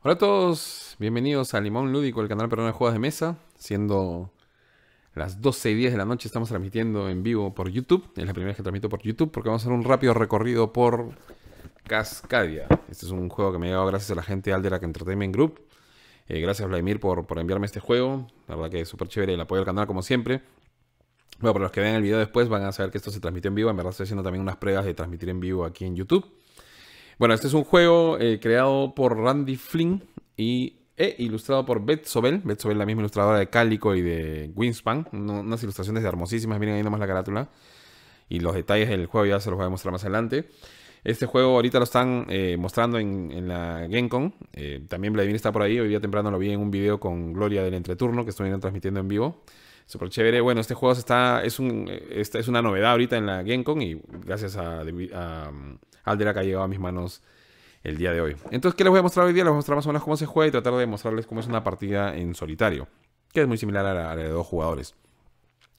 Hola a todos, bienvenidos a Limón Lúdico, el canal peruano de juegos de mesa. Siendo las 12 y 10 de la noche, estamos transmitiendo en vivo por YouTube. Es la primera vez que transmito por YouTube porque vamos a hacer un rápido recorrido por Cascadia. Este es un juego que me ha llegado gracias a la gente de Alderac Entertainment Group. Eh, gracias Vladimir por, enviarme este juego. La verdad que es súper chévere el apoyo al canal como siempre. Bueno, para los que vean el video después van a saber que esto se transmite en vivo. En verdad estoy haciendo también unas pruebas de transmitir en vivo aquí en YouTube. Bueno, este es un juego eh, creado por Randy Flynn y e ilustrado por Beth Sobel. Beth Sobel, la misma ilustradora de Cálico y de Winspan. unas ilustraciones hermosísimas. Miren ahí nomás la carátula. Y los detalles del juego ya se los voy a mostrar más adelante. Este juego ahorita lo están eh, mostrando en, la GenCon. Eh, también Vladimir está por ahí. Hoy día temprano lo vi en un video con Gloria del Entreturno que estuvieron transmitiendo en vivo. Súper chévere. Bueno, este juego está, es, un, eh, esta es una novedad ahorita en la GenCon y gracias a Aldera que ha llegado a mis manos el día de hoy. Entonces, ¿qué les voy a mostrar hoy día? Les voy a mostrar más o menos cómo se juega y tratar de mostrarles cómo es una partida en solitario, que es muy similar a la, de dos jugadores.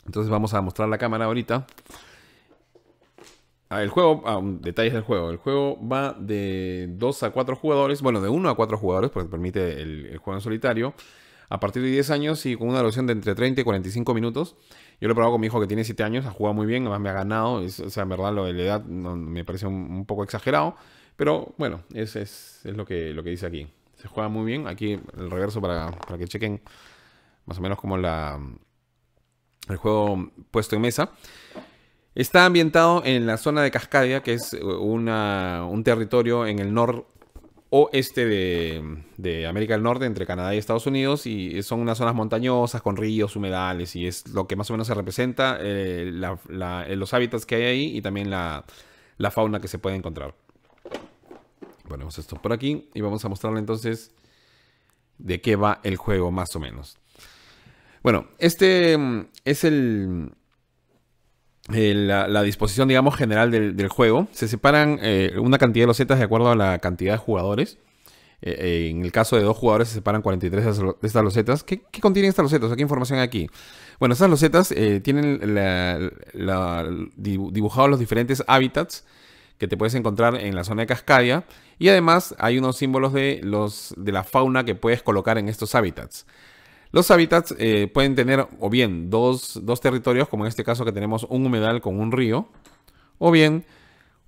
Entonces vamos a mostrar la cámara ahorita. Ah, el juego, ah, detalles del juego. El juego va de 2 a cuatro jugadores, bueno, de 1 a 4 jugadores, porque permite el, el juego en solitario a partir de 10 años y con una duración de entre 30 y 45 minutos. Yo lo he probado con mi hijo que tiene 7 años, ha jugado muy bien, además me ha ganado. o sea, en verdad lo de la edad me parece un, poco exagerado. Pero bueno, es, es, lo, que, dice aquí. Se juega muy bien. Aquí el reverso para, que chequen más o menos como la, el juego puesto en mesa. Está ambientado en la zona de Cascadia, que es eh, un territorio en el norte oeste de, de, América del Norte, entre Canadá y Estados Unidos, y son unas zonas montañosas con ríos, humedales, y es lo que más o menos se representa eh, eh, los hábitats que hay ahí y también la, la fauna que se puede encontrar. Ponemos esto por aquí y vamos a mostrarle entonces de qué va el juego más o menos. Bueno, este mm, es el, eh, la, disposición, digamos, general del, juego. Se separan eh, una cantidad de losetas de acuerdo a la cantidad de jugadores. Eh, en el caso de dos jugadores se separan 43 de estas losetas. ¿Qué, qué contienen estas losetas? ¿Qué información hay aquí? Bueno, estas losetas tienen la, dibujados los diferentes hábitats que te puedes encontrar en la zona de Cascadia. Y además hay unos símbolos de, los, de la fauna que puedes colocar en estos hábitats. Los hábitats eh, pueden tener o bien dos, territorios, como en este caso que tenemos un humedal con un río, o bien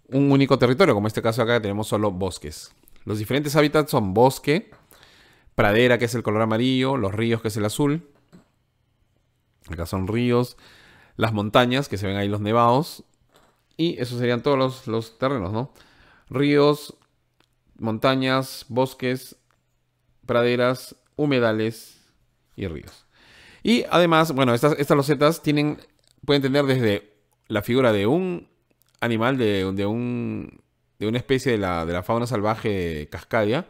un único territorio, como en este caso acá que tenemos solo bosques. Los diferentes hábitats son bosque, pradera que es el color amarillo, los ríos que es el azul, acá son ríos, las montañas que se ven ahí los nevados, y esos serían todos los, los terrenos, ¿no? Ríos, montañas, bosques, praderas, humedales y ríos. Y además, bueno, estas, estas losetas tienen, pueden tener desde la figura de un animal, de, un, de una especie de la, fauna salvaje cascadia,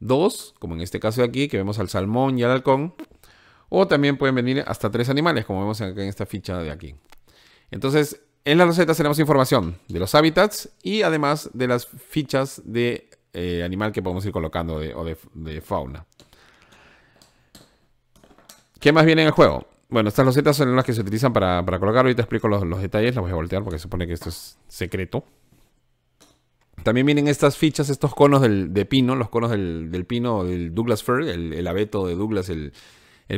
dos, como en este caso de aquí, que vemos al salmón y al halcón, o también pueden venir hasta tres animales, como vemos en esta ficha de aquí. Entonces, en las losetas tenemos información de los hábitats y además de las fichas de eh, animal que podemos ir colocando de, o de fauna. ¿Qué más viene en el juego? Bueno, estas losetas son las que se utilizan para, colocar. colocarlo. te explico los, detalles, las voy a voltear porque se supone que esto es secreto. También vienen estas fichas, estos conos del, de pino, los conos del, pino del Douglas Fir, el, abeto de Douglas, el,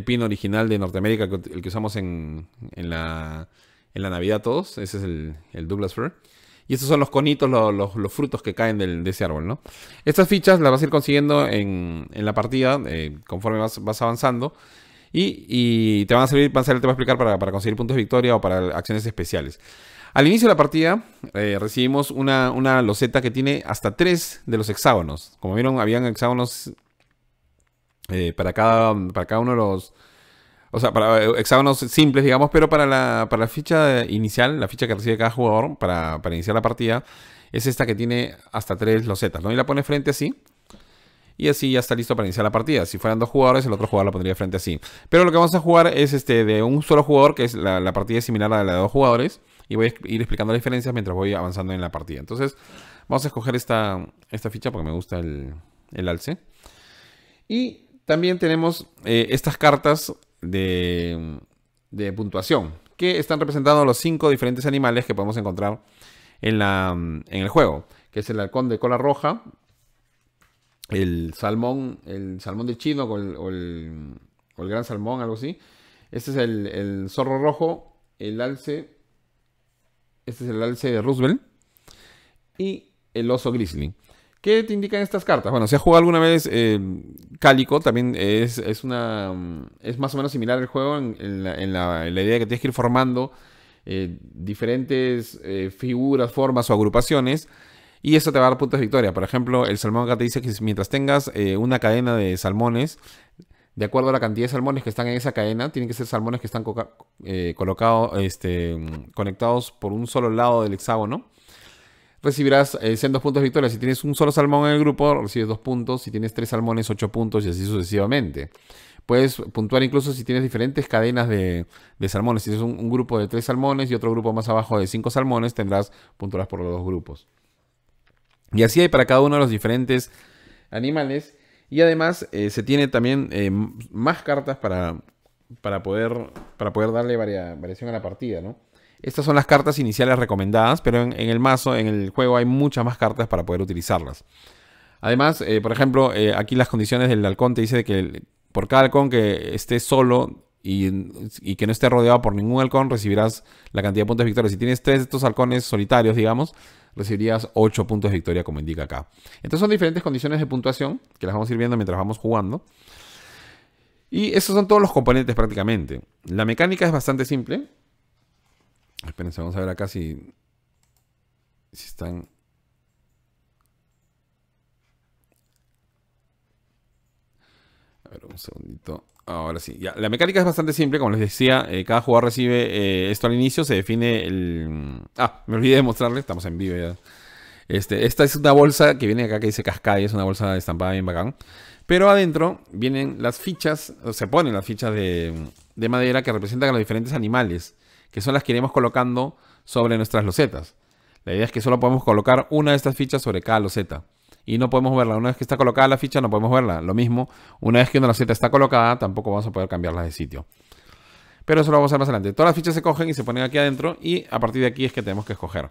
pino original de Norteamérica, el que usamos en, en, la, Navidad todos. Ese es el, Douglas Fir. Y estos son los conitos, los, frutos que caen de ese árbol, ¿no? Estas fichas las vas a ir consiguiendo en, en la partida eh, conforme vas, vas avanzando. Y, te van a servir, te va a explicar para, conseguir puntos de victoria o para acciones especiales. Al inicio de la partida eh, recibimos una, una loseta que tiene hasta tres de los hexágonos. Como vieron, habían hexágonos eh, para, cada, para cada uno de los... O sea, para eh, hexágonos simples, digamos, pero para la, ficha inicial, la ficha que recibe cada jugador para, para iniciar la partida, es esta que tiene hasta tres losetas, ¿no? Y la pone frente así y así ya está listo para iniciar la partida. Si fueran dos jugadores, el otro jugador lo pondría frente así. Pero lo que vamos a jugar es este de un solo jugador, que es la, partida similar a la de dos jugadores. Y voy a ir explicando las diferencias mientras voy avanzando en la partida. Entonces, vamos a escoger esta, esta ficha porque me gusta el, alce. Y también tenemos eh, estas cartas de, puntuación que están representando los cinco diferentes animales que podemos encontrar en, la, en el juego, que es el halcón de cola roja, el salmón, el salmón de chino o el, gran salmón, algo así. Este es el, el, zorro rojo, el alce, este es el alce de Roosevelt y el oso grizzly. ¿Qué te indican estas cartas? Bueno, si has jugado alguna vez eh, Cálico, también es, es, una, mm, es más o menos similar el juego en, la, idea de que tienes que ir formando eh, diferentes eh, figuras, formas o agrupaciones y eso te va a dar puntos de victoria. Por ejemplo, el salmón acá te dice que mientras tengas eh, una cadena de salmones, de acuerdo a la cantidad de salmones que están en esa cadena, tienen que ser salmones que están eh, colocados, este, conectados por un solo lado del hexágono. Recibirás eh, 100 puntos de victoria. Si tienes un solo salmón en el grupo, recibes dos puntos. Si tienes tres salmones, ocho puntos y así sucesivamente. Puedes puntuar incluso si tienes diferentes cadenas de, salmones. Si tienes un, grupo de tres salmones y otro grupo más abajo de cinco salmones, tendrás punturas por los dos grupos. Y así hay para cada uno de los diferentes animales. Y además eh, se tiene también eh, más cartas para, para, poder, para poder darle variación a la partida, ¿no? Estas son las cartas iniciales recomendadas, pero en, el mazo, en el juego, hay muchas más cartas para poder utilizarlas. Además, eh, por ejemplo, aquí las condiciones del halcón te dice que por cada halcón que esté solo y, que no esté rodeado por ningún halcón, recibirás la cantidad de puntos de victoria. Si tienes tres de estos halcones solitarios, digamos, recibirías ocho puntos de victoria, como indica acá. Entonces son diferentes condiciones de puntuación que las vamos a ir viendo mientras vamos jugando. Y esos son todos los componentes prácticamente. La mecánica es bastante simple. Espérense, vamos a ver acá si, si están... A ver, un segundito. Ahora sí, La mecánica es bastante simple, como les decía, eh, cada jugador recibe eh, esto al inicio, se define el... Mm, ah, me olvidé de mostrarles, estamos en vivo ya. Este, esta es una bolsa que viene acá que dice Cascade, es una bolsa estampada bien bacán. Pero adentro vienen las fichas, o se ponen las fichas de, mm, de madera que representan a los diferentes animales, que son las que iremos colocando sobre nuestras losetas. La idea es que solo podemos colocar una de estas fichas sobre cada loseta y no podemos verla. Una vez que está colocada la ficha, no podemos verla. Lo mismo, una vez que una receta está colocada, tampoco vamos a poder cambiarla de sitio. Pero eso lo vamos a ver más adelante. Todas las fichas se cogen y se ponen aquí adentro y a partir de aquí es que tenemos que escoger.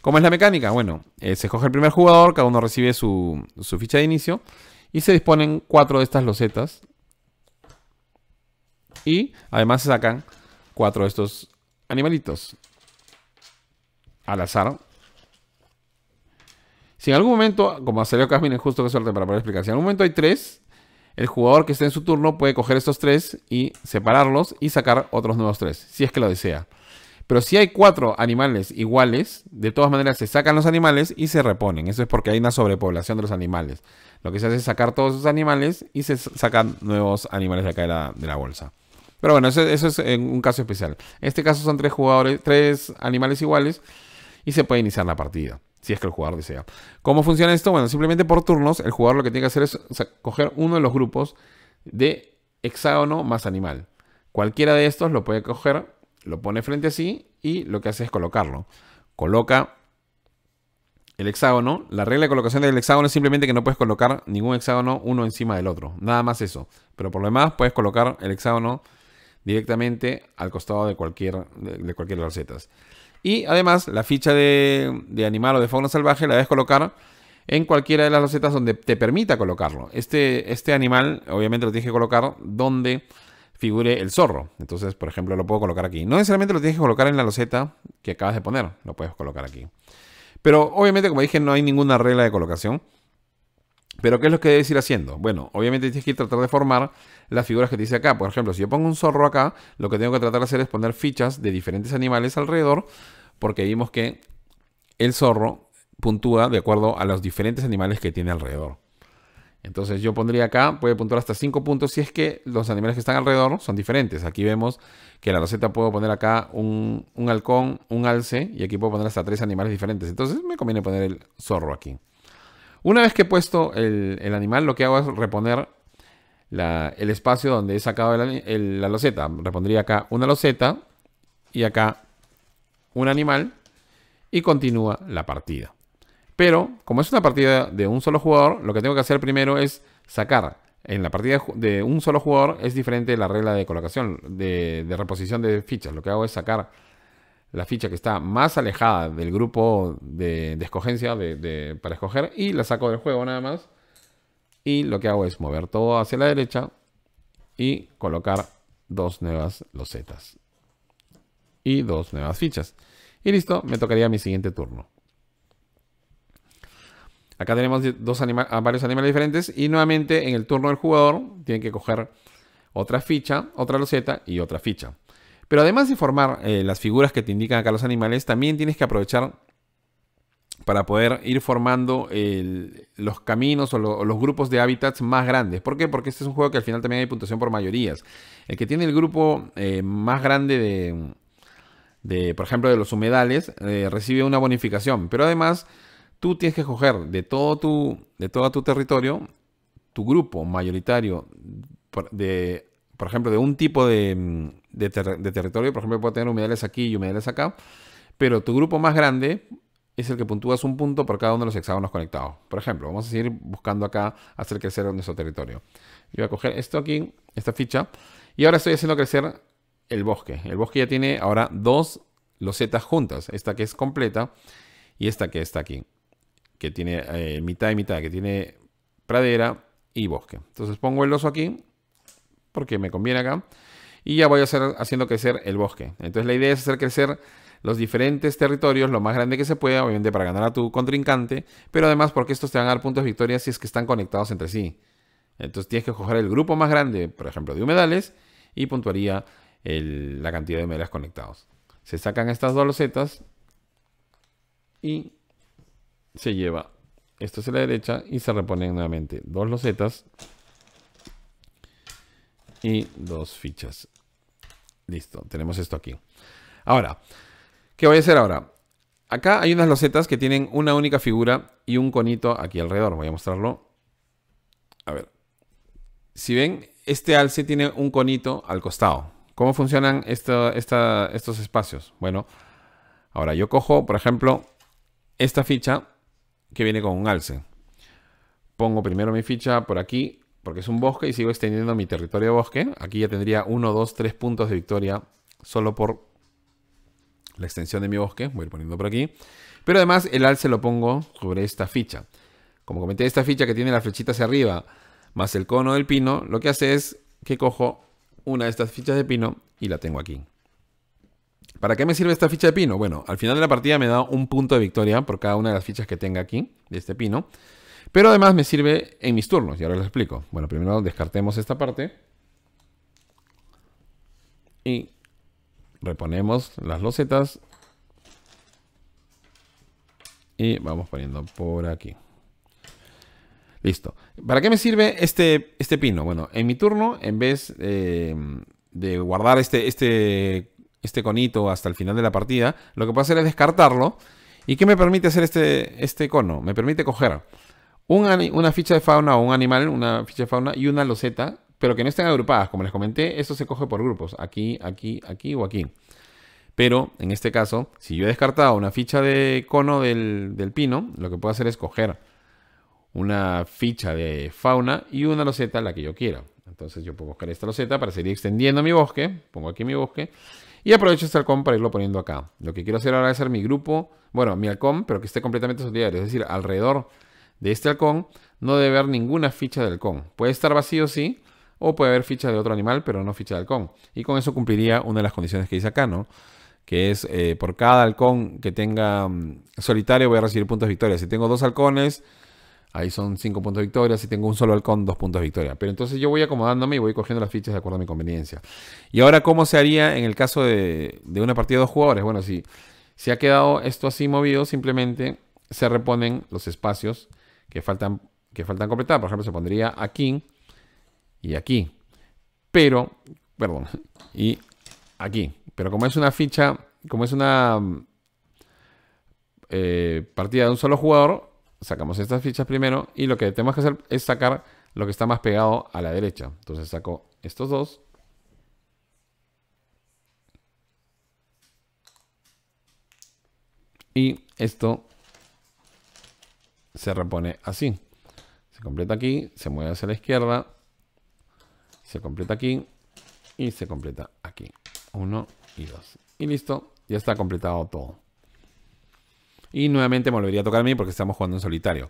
¿Cómo es la mecánica? Bueno, eh, se escoge el primer jugador, cada uno recibe su, su ficha de inicio y se disponen cuatro de estas losetas. Y además se sacan cuatro de estos animalitos al azar si en algún momento, como salió Casmin en justo que suerte para poder explicar, si en algún momento hay tres, el jugador que esté en su turno puede coger estos tres y separarlos y sacar otros nuevos tres, si es que lo desea. Pero si hay cuatro animales iguales, de todas maneras se sacan los animales y se reponen. Eso es porque hay una sobrepoblación de los animales. Lo que se hace es sacar todos esos animales y se sacan nuevos animales de acá de la, bolsa. Pero bueno, eso, eso, es un caso especial. En este caso son tres jugadores, tres animales iguales y se puede iniciar la partida. Si es que el jugador desea. ¿Cómo funciona esto? Bueno, simplemente por turnos, el jugador lo que tiene que hacer es coger uno de los grupos de hexágono más animal. Cualquiera de estos lo puede coger, lo pone frente a sí y lo que hace es colocarlo. Coloca el hexágono. La regla de colocación del hexágono es simplemente que no puedes colocar ningún hexágono uno encima del otro. Nada más eso. Pero por lo demás puedes colocar el hexágono directamente al costado de cualquier de, cualquier recetas. Y además, la ficha de, animal o de fauna salvaje la debes colocar en cualquiera de las losetas donde te permita colocarlo. Este, este animal, obviamente, lo tienes que colocar donde figure el zorro. Entonces, por ejemplo, lo puedo colocar aquí. No necesariamente lo tienes que colocar en la loseta que acabas de poner. Lo puedes colocar aquí. Pero obviamente, como dije, no hay ninguna regla de colocación. Pero, ¿qué es lo que debes ir haciendo? Bueno, obviamente tienes que tratar de formar las figuras que dice acá. Por ejemplo, si yo pongo un zorro acá, lo que tengo que tratar de hacer es poner fichas de diferentes animales alrededor, porque vimos que el zorro puntúa de acuerdo a los diferentes animales que tiene alrededor. Entonces yo pondría acá, puede puntuar hasta 5 puntos si es que los animales que están alrededor son diferentes. Aquí vemos que la receta puedo poner acá un, halcón, un alce y aquí puedo poner hasta tres animales diferentes. Entonces me conviene poner el zorro aquí. Una vez que he puesto el, animal, lo que hago es reponer el espacio donde he sacado la loseta. Repondría acá una loseta y acá un animal y continúa la partida. Pero como es una partida de un solo jugador, lo que tengo que hacer primero es sacar. En la partida de un solo jugador es diferente la regla de colocación, de, reposición de fichas. Lo que hago es sacar la ficha que está más alejada del grupo de, escogencia de, para escoger y la saco del juego nada más. Y lo que hago es mover todo hacia la derecha y colocar dos nuevas losetas. Y dos nuevas fichas. Y listo, me tocaría mi siguiente turno. Acá tenemos dos ah, varios animales diferentes y nuevamente en el turno del jugador tienen que coger otra ficha, otra loseta y otra ficha. Pero además de formar eh, las figuras que te indican acá los animales, también tienes que aprovechar para poder ir formando los caminos o, los grupos de hábitats más grandes. ¿Por qué? Porque este es un juego que al final también hay puntuación por mayorías. El que tiene el grupo eh, más grande de, por ejemplo, de los humedales, eh, recibe una bonificación. Pero además, tú tienes que escoger de todo tu, de todo tu territorio, tu grupo mayoritario de, por ejemplo, de un tipo de, territorio. Por ejemplo, puedo tener humedales aquí y humedales acá. Pero tu grupo más grande es el que puntúas un punto por cada uno de los hexágonos conectados. Por ejemplo, vamos a seguir buscando acá hacer crecer nuestro territorio. Yo voy a coger esto aquí, esta ficha, y ahora estoy haciendo crecer el bosque. El bosque ya tiene ahora dos losetas juntas, esta que es completa y esta que está aquí, que tiene eh, mitad y mitad, que tiene pradera y bosque. Entonces pongo el oso aquí, porque me conviene acá, y ya voy a hacer haciendo crecer el bosque. Entonces la idea es hacer crecer los diferentes territorios lo más grande que se pueda, obviamente para ganar a tu contrincante, pero además porque estos te van a dar puntos de victoria si es que están conectados entre sí. Entonces tienes que coger el grupo más grande, por ejemplo, de humedales, y puntuaría la cantidad de humedales conectados. Se sacan estas dos losetas y se lleva esto hacia la derecha y se reponen nuevamente dos losetas y dos fichas. Listo, tenemos esto aquí. Ahora, ¿Qué voy a hacer ahora? Acá hay unas losetas que tienen una única figura y un conito aquí alrededor. Voy a mostrarlo. A ver. Si ven, este alce tiene un conito al costado. ¿Cómo funcionan estos espacios? Bueno, ahora yo cojo, por ejemplo, esta ficha que viene con un alce. Pongo primero mi ficha por aquí, porque es un bosque, y sigo extendiendo mi territorio de bosque. Aquí ya tendría 1, dos, tres puntos de victoria solo por la extensión de mi bosque, voy a ir poniendo por aquí. Pero además el alce lo pongo sobre esta ficha. Como comenté, esta ficha que tiene la flechita hacia arriba más el cono del pino, lo que hace es que cojo una de estas fichas de pino y la tengo aquí. ¿Para qué me sirve esta ficha de pino? Bueno, al final de la partida me da un punto de victoria por cada una de las fichas que tenga aquí, de este pino. Pero además me sirve en mis turnos, y ahora les explico. Bueno, primero descartemos esta parte. Y reponemos las losetas y vamos poniendo por aquí. Listo. ¿Para qué me sirve este, este pino? Bueno, en mi turno, en vez eh, de guardar este, este, este conito hasta el final de la partida, lo que puedo hacer es descartarlo. ¿Y qué me permite hacer este, este cono? Me permite coger una ficha de fauna o un animal, una ficha de fauna y una loseta pero que no estén agrupadas. Como les comenté, esto se coge por grupos, aquí, aquí, aquí o aquí. Pero en este caso, si yo he descartado una ficha de cono del, pino, lo que puedo hacer es coger una ficha de fauna y una loseta la que yo quiera. Entonces yo puedo buscar esta loseta para seguir extendiendo mi bosque. Pongo aquí mi bosque. Y aprovecho este halcón para irlo poniendo acá. Lo que quiero hacer ahora es hacer mi grupo, bueno, mi halcón, pero que esté completamente solidario. Es decir, alrededor de este halcón no debe haber ninguna ficha de halcón. Puede estar vacío, sí, o puede haber ficha de otro animal, pero no ficha de halcón. Y con eso cumpliría una de las condiciones que dice acá, ¿no? Que es eh, por cada halcón que tenga mm, solitario voy a recibir puntos de victoria. Si tengo dos halcones, ahí son cinco puntos de victoria. Si tengo un solo halcón, dos puntos de victoria. Pero entonces yo voy acomodándome y voy cogiendo las fichas de acuerdo a mi conveniencia. Y ahora, ¿cómo se haría en el caso de, una partida de dos jugadores? Bueno, si, se ha quedado esto así movido, simplemente se reponen los espacios que faltan, que faltan completar. Por ejemplo, se pondría aquí y aquí. Pero, perdón, y aquí. Pero como es una ficha, como es una eh, partida de un solo jugador, sacamos estas fichas primero y lo que tenemos que hacer es sacar lo que está más pegado a la derecha. Entonces saco estos dos. Y esto se repone así. Se completa aquí, se mueve hacia la izquierda se completa aquí y se completa aquí. Uno y dos. Y listo, ya está completado todo. Y nuevamente volvería a tocar a mí porque estamos jugando en solitario.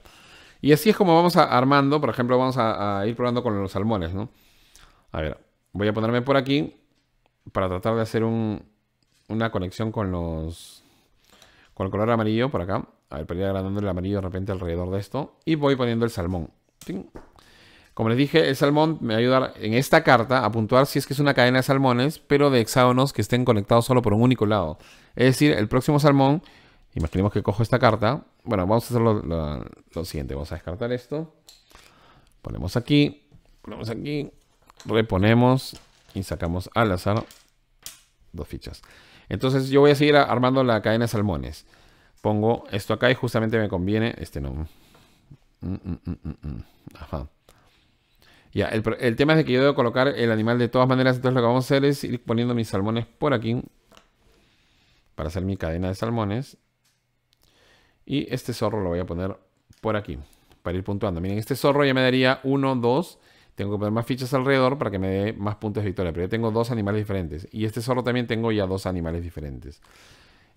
Y así es como vamos armando, por ejemplo, vamos a, ir probando con los salmones, ¿no? A ver, voy a ponerme por aquí para tratar de hacer una conexión con los... Con el color amarillo por acá. A ver, para ir agrandando el amarillo de repente alrededor de esto. Y voy poniendo el salmón. Como les dije, el salmón me va a ayudar en esta carta a puntuar si es que es una cadena de salmones, pero de hexágonos que estén conectados solo por un único lado. Es decir, el próximo salmón, imaginemos que cojo esta carta. Bueno, vamos a hacer lo, siguiente. Vamos a descartar esto. Ponemos aquí, ponemos aquí, reponemos y sacamos al azar dos fichas. Entonces yo voy a seguir armando la cadena de salmones. Pongo esto acá y justamente me conviene. Este no. Mm, mm, mm, Ajá. Ya, el, tema es que yo debo colocar el animal de todas maneras, entonces lo que vamos a hacer es ir poniendo mis salmones por aquí para hacer mi cadena de salmones. Y este zorro lo voy a poner por aquí para ir puntuando. Miren, este zorro ya me daría 1, 2. Tengo que poner más fichas alrededor para que me dé más puntos de victoria. Pero yo tengo dos animales diferentes. Y este zorro también tengo ya dos animales diferentes.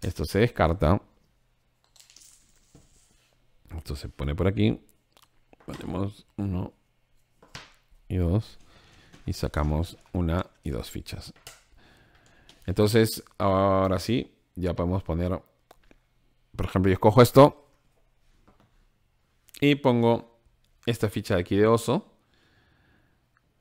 Esto se descarta. Esto se pone por aquí. Ponemos uno, y y sacamos una y dos fichas. Entonces, ahora sí, ya podemos poner, por ejemplo, yo escojo esto y pongo esta ficha de aquí de oso.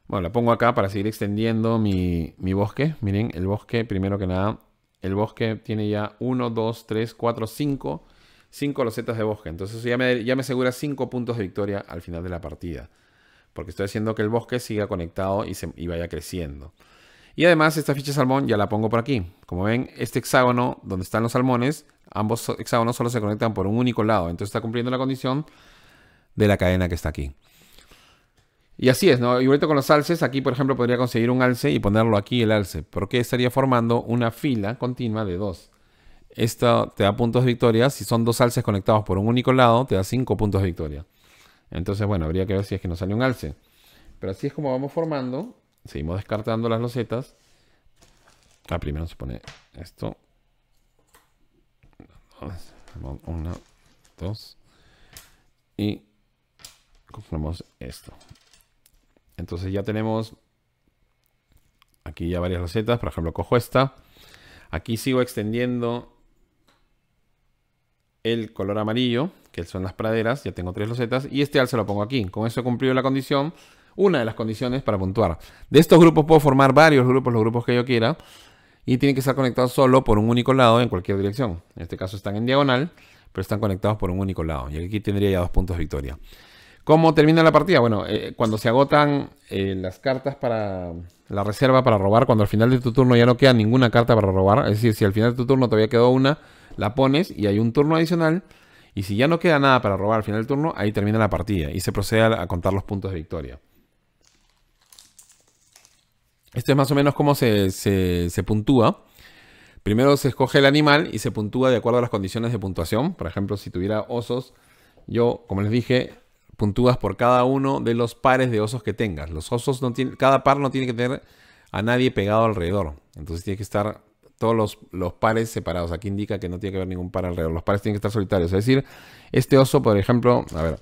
Bueno, la pongo acá para seguir extendiendo mi, bosque. Miren, el bosque, primero que nada, el bosque tiene ya 1, 2, 3, 4, 5, 5 losetas de bosque. Entonces ya me, ya me asegura 5 puntos de victoria al final de la partida porque estoy haciendo que el bosque siga conectado y, vaya creciendo. Y además esta ficha salmón ya la pongo por aquí. Como ven, este hexágono donde están los salmones, ambos hexágonos solo se conectan por un único lado. Entonces está cumpliendo la condición de la cadena que está aquí. Y así es, ¿no? Y ahorita con los alces, aquí por ejemplo podría conseguir un alce y ponerlo aquí el alce, porque estaría formando una fila continua de dos. Esto te da puntos de victoria. Si son dos alces conectados por un único lado, te da cinco puntos de victoria. Entonces, bueno, habría que ver si es que nos sale un alce. Pero así es como vamos formando. Seguimos descartando las losetas. Ah, primero se pone esto. Una, dos. Y conformamos esto. Entonces ya tenemos aquí ya varias losetas. Por ejemplo, cojo esta. Aquí sigo extendiendo el color amarillo que son las praderas, ya tengo tres losetas, y este al lo pongo aquí. Con eso he cumplido la condición, una de las condiciones para puntuar. De estos grupos puedo formar varios grupos, los grupos que yo quiera, y tienen que estar conectados solo por un único lado en cualquier dirección. En este caso están en diagonal, pero están conectados por un único lado. Y aquí tendría ya dos puntos de victoria. ¿Cómo termina la partida? Bueno, eh, cuando se agotan eh, las cartas para la reserva para robar, cuando al final de tu turno ya no queda ninguna carta para robar, es decir, si al final de tu turno todavía quedó una, la pones y hay un turno adicional y si ya no queda nada para robar al final del turno, ahí termina la partida y se procede a, contar los puntos de victoria. Esto es más o menos cómo se, puntúa. Primero se escoge el animal y se puntúa de acuerdo a las condiciones de puntuación. Por ejemplo, si tuviera osos, yo, como les dije, puntúas por cada uno de los pares de osos que tengas. Los osos no tienen, cada par no tiene que tener a nadie pegado alrededor. Entonces tiene que estar todos los, pares separados. Aquí indica que no tiene que haber ningún par alrededor. Los pares tienen que estar solitarios. Es decir, este oso, por ejemplo, a ver.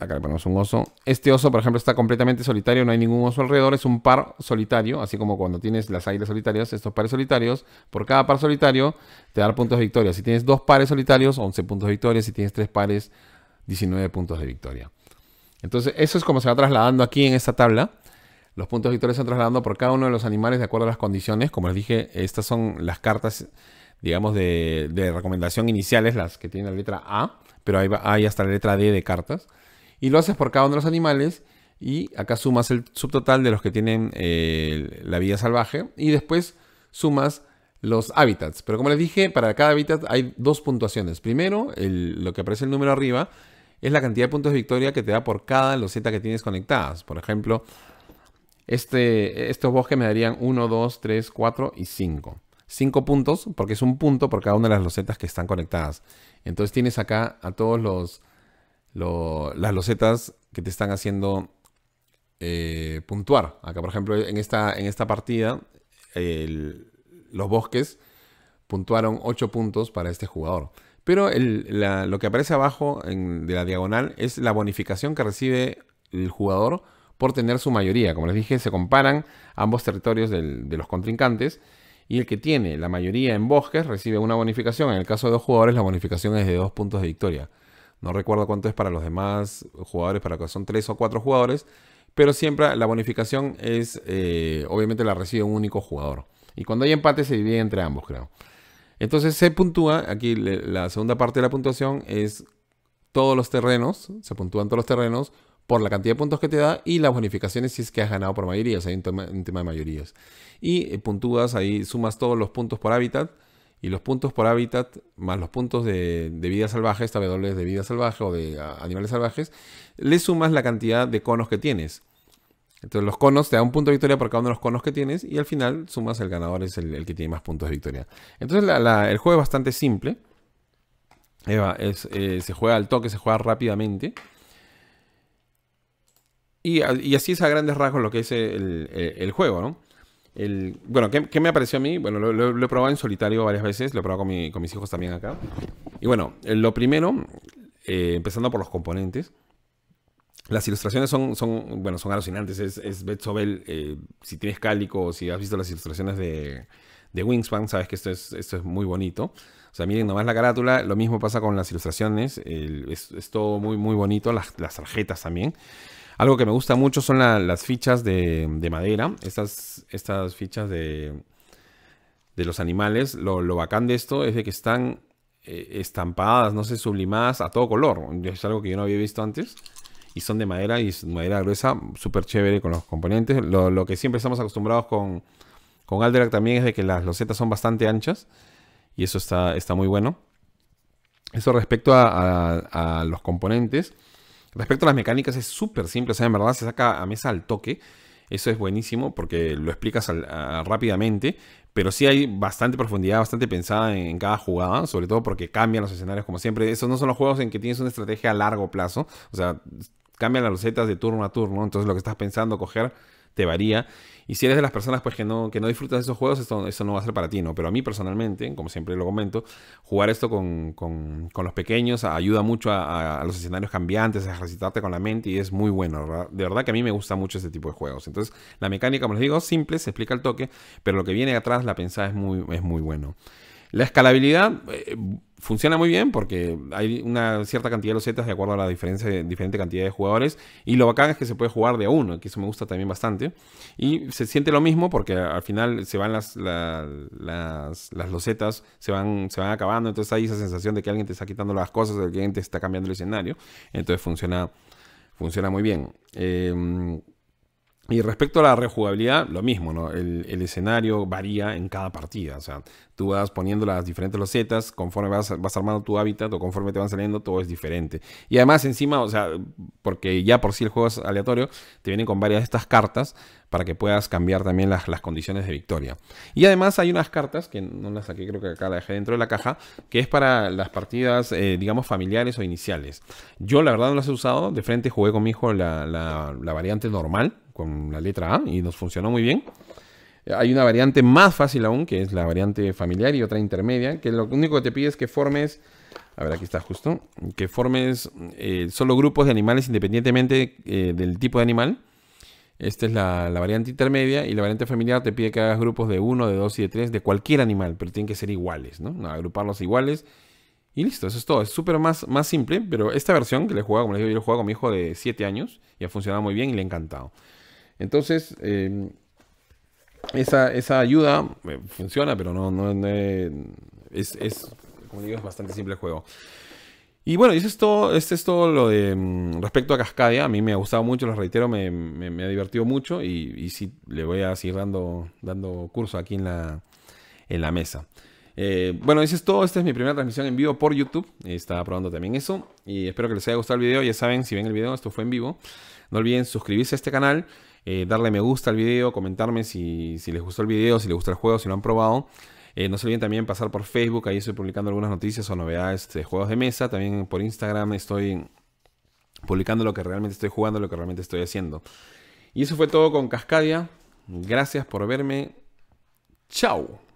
Acá le ponemos un oso. Este oso, por ejemplo, está completamente solitario, no hay ningún oso alrededor, es un par solitario, así como cuando tienes las águilas solitarias, estos pares solitarios, por cada par solitario te da puntos de victoria. Si tienes dos pares solitarios, 11 puntos de victoria. Si tienes tres pares, 19 puntos de victoria. Entonces, eso es como se va trasladando aquí en esta tabla. Los puntos de victoria se han trasladando por cada uno de los animales de acuerdo a las condiciones. Como les dije, estas son las cartas, digamos, de, recomendación iniciales, las que tienen la letra A, pero hay, hasta la letra D de cartas. Y lo haces por cada uno de los animales y acá sumas el subtotal de los que tienen eh, la vida salvaje y después sumas los hábitats. Pero como les dije, para cada hábitat hay dos puntuaciones. Primero, lo que aparece el número arriba es la cantidad de puntos de victoria que te da por cada loseta que tienes conectadas. Por ejemplo, este, estos bosques me darían 1, 2, 3, 4 y 5. 5 puntos, porque es un punto por cada una de las losetas que están conectadas. Entonces tienes acá a todos los, las losetas que te están haciendo eh, puntuar. Acá, por ejemplo, en esta, en esta partida, los bosques puntuaron 8 puntos para este jugador. Pero lo que aparece abajo en, de la diagonal es la bonificación que recibe el jugador por tener su mayoría. Como les dije, se comparan ambos territorios de los contrincantes y el que tiene la mayoría en bosques recibe una bonificación. En el caso de dos jugadores, la bonificación es de dos puntos de victoria. No recuerdo cuánto es para los demás jugadores, para que son tres o cuatro jugadores, pero siempre la bonificación es, eh, obviamente la recibe un único jugador. Y cuando hay empate se divide entre ambos, creo. Entonces se puntúa, aquí la segunda parte de la puntuación es todos los terrenos, se puntúan todos los terrenos por la cantidad de puntos que te da y las bonificaciones si es que has ganado por mayoría, o sea, hay un tema, de mayorías. Y eh, puntúas ahí, sumas todos los puntos por hábitat y los puntos por hábitat más los puntos de, vida salvaje, esta de vida salvaje o de animales salvajes, le sumas la cantidad de conos que tienes. Entonces los conos te da un punto de victoria por cada uno de los conos que tienes y al final sumas el ganador es el, que tiene más puntos de victoria. Entonces el juego es bastante simple. Eh, se juega al toque, se juega rápidamente. Y, así es a grandes rasgos lo que es el, juego, ¿no? El, bueno, ¿qué, me apareció a mí? Bueno, lo, he probado en solitario varias veces, lo he probado con, mis hijos también acá. Y bueno, eh, lo primero, eh, empezando por los componentes, las ilustraciones son, son bueno, son alucinantes. Es, es eh, si tienes cálico o si has visto las ilustraciones de, de Wingspan, sabes que esto es, esto es muy bonito. O sea, miren nomás la carátula, lo mismo pasa con las ilustraciones, es, todo muy, muy bonito, las, las tarjetas también. Algo que me gusta mucho son las fichas de, madera. Estas, estas fichas de, los animales. Lo, bacán de esto es de que están eh, estampadas, no sé, sublimadas a todo color. Es algo que yo no había visto antes. Y son de madera y madera gruesa, súper chévere con los componentes. Lo, que siempre estamos acostumbrados con, con Alderac también es de que las losetas son bastante anchas. Y eso está, está muy bueno. Eso respecto a los componentes. Respecto a las mecánicas, es súper simple. O sea, en verdad se saca a mesa al toque. Eso es buenísimo porque lo explicas rápidamente. Pero sí hay bastante profundidad, bastante pensada en, cada jugada, sobre todo porque cambian los escenarios como siempre. Esos no son los juegos en que tienes una estrategia a largo plazo. O sea, cambian las recetas de turno a turno. Entonces lo que estás pensando coger te varía. Y si eres de las personas pues, que, no, que no disfrutas de esos juegos, esto, no va a ser para ti, ¿no? Pero a mí personalmente, como siempre lo comento, jugar esto con, los pequeños ayuda mucho a, los escenarios cambiantes, a ejercitarte con la mente y es muy bueno, De verdad que a mí me gusta mucho este tipo de juegos. Entonces, la mecánica, como les digo, simple, se explica el toque, pero lo que viene atrás, la pensada es muy, es muy bueno. La escalabilidad eh, funciona muy bien porque hay una cierta cantidad de losetas de acuerdo a la diferencia, diferente cantidad de jugadores. Y lo bacán es que se puede jugar de a uno, que eso me gusta también bastante. Y se siente lo mismo porque al final se van las, las, losetas, se van, se van acabando. Entonces hay esa sensación de que alguien te está quitando las cosas, de que alguien te está cambiando el escenario. Entonces funciona, funciona muy bien. Em, y respecto a la rejugabilidad, lo mismo, ¿no? El, escenario varía en cada partida. O sea, tú vas poniendo las diferentes losetas, conforme vas, vas, armando tu hábitat o conforme te van saliendo, todo es diferente. Y además, encima, o sea, porque ya por si el juego es aleatorio, te vienen con varias de estas cartas para que puedas cambiar también las, condiciones de victoria. Y además hay unas cartas, que no las saqué, creo que acá las dejé dentro de la caja, que es para las partidas, eh, digamos, familiares o iniciales. Yo la verdad no las he usado, de frente jugué con mi hijo la, la variante normal con la letra A y nos funcionó muy bien. Hay una variante más fácil aún, que es la variante familiar y otra intermedia, que lo único que te pide es que formes, a ver, aquí está justo, que formes eh, solo grupos de animales independientemente eh, del tipo de animal. Esta es la, variante intermedia y la variante familiar te pide que hagas grupos de 1, de 2 y de 3 de cualquier animal, pero tienen que ser iguales, ¿no? Agruparlos iguales y listo, eso es todo. Es súper más, más simple, pero esta versión que le he jugado, como les digo, yo le he jugado con mi hijo de 7 años y ha funcionado muy bien y le ha encantado. Entonces, em, esa, ayuda eh, funciona, pero no, es, es, como digo, es bastante simple el juego. Y bueno, eso es todo, este es todo lo de em, respecto a Cascadia. A mí me ha gustado mucho, lo reitero, me, ha divertido mucho y, y, sí, le voy a seguir dando, curso aquí en la, mesa. Eh, bueno, eso es todo. Esta es mi primera transmisión en vivo por YouTube. Estaba probando también eso. Y espero que les haya gustado el video. Ya saben, si ven el video, esto fue en vivo. No olviden suscribirse a este canal. Eh, darle me gusta al video, comentarme si, les gustó el video, si les gustó el juego, si lo han probado. Eh, no se olviden también pasar por Facebook, ahí estoy publicando algunas noticias o novedades de juegos de mesa. También por Instagram estoy publicando lo que realmente estoy jugando, lo que realmente estoy haciendo. Y eso fue todo con Cascadia. Gracias por verme. Chao.